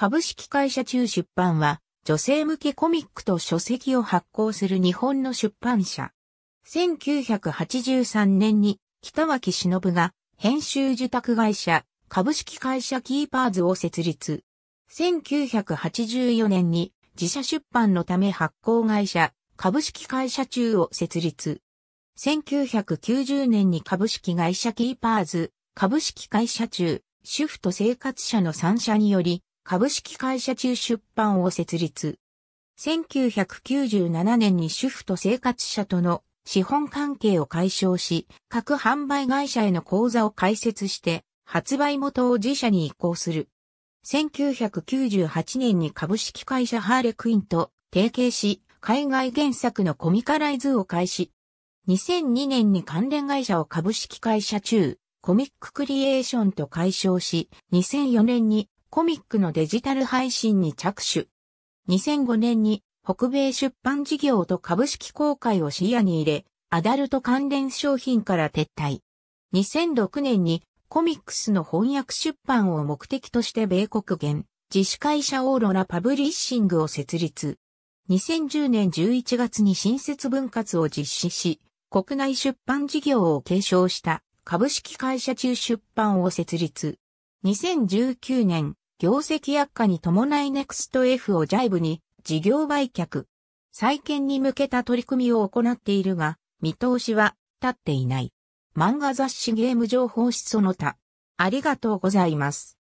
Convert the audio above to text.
株式会社中出版は、女性向けコミックと書籍を発行する日本の出版社。1983年に北脇忍が編集受託会社株式会社キーパーズを設立。1984年に自社出版のため発行会社株式会社中を設立。1990年に株式会社キーパーズ、株式会社中、主婦と生活者の3社により、株式会社中出版を設立。1997年に主婦と生活者との資本関係を解消し、各販売会社への口座を開設して、発売元を自社に移行する。1998年に株式会社ハーレクインと提携し、海外原作のコミカライズを開始。2002年に関連会社を株式会社中、コミッククリエーションと解消し、2004年にコミックのデジタル配信に着手。2005年に北米出版事業と株式公開を視野に入れ、アダルト関連商品から撤退。2006年にコミックスの翻訳出版を目的として米国元、自主会社オーロラパブリッシングを設立。2010年11月に新設分割を実施し、国内出版事業を継承した株式会社中出版を設立。2019年、業績悪化に伴いネクスト F をジャイブに事業売却、再建に向けた取り組みを行っているが、見通しは立っていない。漫画雑誌ゲーム情報誌その他。ありがとうございます。